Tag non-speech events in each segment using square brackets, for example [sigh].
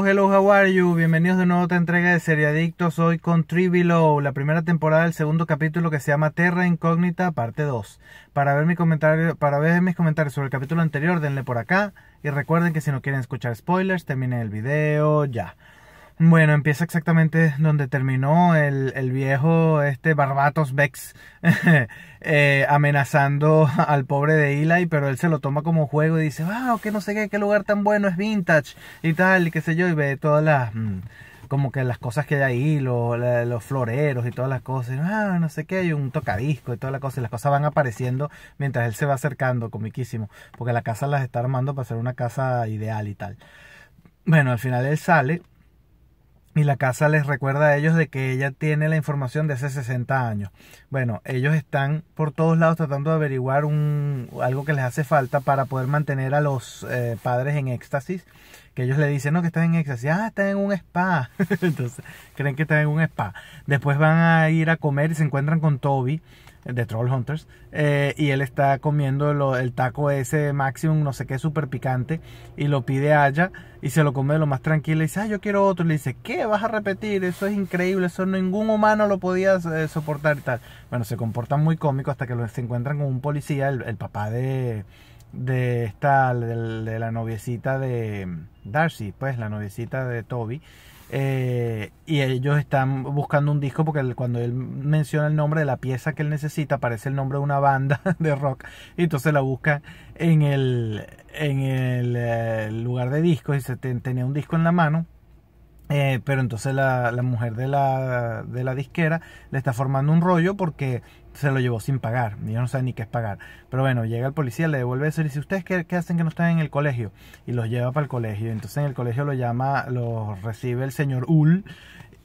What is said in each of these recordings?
Hello, how are you? Bienvenidos de nuevo a otra entrega de Seriadictos, hoy con Trivilow, la primera temporada del segundo capítulo que se llama Terra Incógnita, parte 2. Para ver, mi para ver mis comentarios sobre el capítulo anterior, denle por acá. Y recuerden que si no quieren escuchar spoilers, terminen el video ya. Bueno, empieza exactamente donde terminó el, viejo este Barbatos Bex [laughs] eh, amenazando [laughs] al pobre de Eli, pero él se lo toma como juego y dice, wow, ¿qué no sé qué, qué lugar tan bueno es vintage y tal, y qué sé yo, y ve todas las... Mm, como que las cosas que hay ahí, los floreros y todas las cosas, ah, no sé qué, hay un tocadisco y todas las cosas, y las cosas van apareciendo mientras él se va acercando, comiquísimo, porque la casa las está armando para ser una casa ideal y tal. Bueno, al final él sale y la casa les recuerda a ellos de que ella tiene la información de hace 60 años. Bueno, ellos están por todos lados tratando de averiguar un, algo que les hace falta para poder mantener a los eh, padres en éxtasis. Que ellos le dicen, no, que están en éxtasis, ah, están en un spa. [laughs] Entonces, creen que están en un spa. Después van a ir a comer y se encuentran con Toby de Troll Hunters, eh, y él está comiendo el taco ese Maximum, no sé qué, súper picante, y lo pide a ella y se lo come lo más tranquilo, y dice, ah, yo quiero otro, y le dice, ¿qué? ¿Vas a repetir? Eso es increíble, eso ningún humano lo podía eh, soportar y tal. Bueno, se comportan muy cómicos hasta que se encuentran con un policía, el papá de de esta, la noviecita de Darcy, pues la noviecita de Toby. Eh, y ellos están buscando un disco porque cuando él menciona el nombre de la pieza que él necesita aparece el nombre de una banda [laughs] de rock y entonces la busca en el, en el eh, lugar de discos y se tenía un disco en la mano eh, pero entonces la, la mujer de la, de la, disquera le está formando un rollo porque se lo llevó sin pagar. Yo no sé ni qué es pagar. Pero bueno, llega el policía, le devuelve eso y dice, ¿ustedes qué, hacen que no están en el colegio? Y los lleva para el colegio. Entonces en el colegio lo llama, los recibe el señor Ul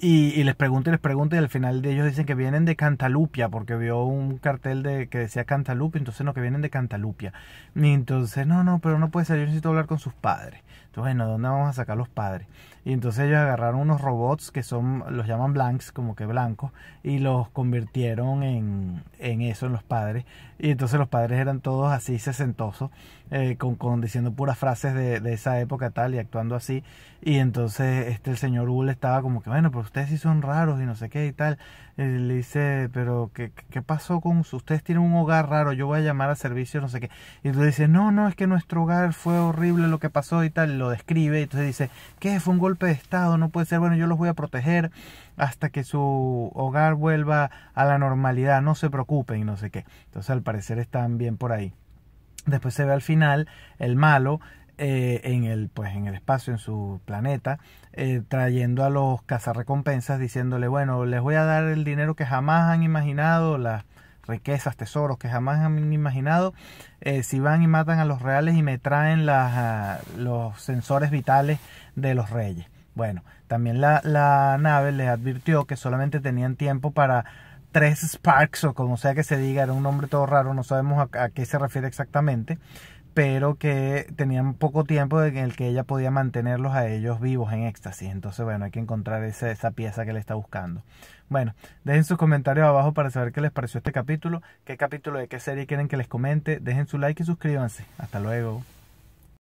y, les pregunto y les pregunto y al final de ellos dicen que vienen de Cantalupia porque vio un cartel de que decía Cantalupia, entonces no, que vienen de Cantalupia. Y entonces, no, no, pero no puede ser, yo necesito hablar con sus padres. Entonces, bueno, ¿dónde vamos a sacar los padres? Y entonces ellos agarraron unos robots que son, los llaman blanks, como que blancos, y los convirtieron en, eso, en los padres. Y entonces los padres eran todos así sesentosos, eh, con, diciendo puras frases de, esa época tal y actuando así. Y entonces este, el señor Bull estaba como que, bueno, pues ustedes sí son raros y no sé qué y tal. Y eh, le dice, pero ¿qué, ¿qué, pasó con ustedes? Tienen un hogar raro, yo voy a llamar a servicio, no sé qué. Y le dice, no, no, es que nuestro hogar fue horrible lo que pasó y tal. lo describe y entonces dice, ¿qué? Fue un golpe de Estado, no puede ser, bueno, yo los voy a proteger hasta que su hogar vuelva a la normalidad, no se preocupen y no sé qué. Entonces al parecer están bien por ahí. Después se ve al final el malo eh, en, el, pues, en el espacio, en su planeta, eh, trayendo a los cazarrecompensas, diciéndole, bueno, les voy a dar el dinero que jamás han imaginado, las riquezas, tesoros que jamás han imaginado, eh, si van y matan a los reales y me traen las, ah, los sensores vitales de los reyes. Bueno, también la, la nave les advirtió que solamente tenían tiempo para tres Sparks o como sea que se diga, era un nombre todo raro, no sabemos a qué se refiere exactamente pero que tenían poco tiempo en el que ella podía mantenerlos a ellos vivos en éxtasis. Entonces, bueno, hay que encontrar esa, esa pieza que le está buscando. Bueno, dejen sus comentarios abajo para saber qué les pareció este capítulo, qué capítulo de qué serie quieren que les comente, dejen su like y suscríbanse. Hasta luego.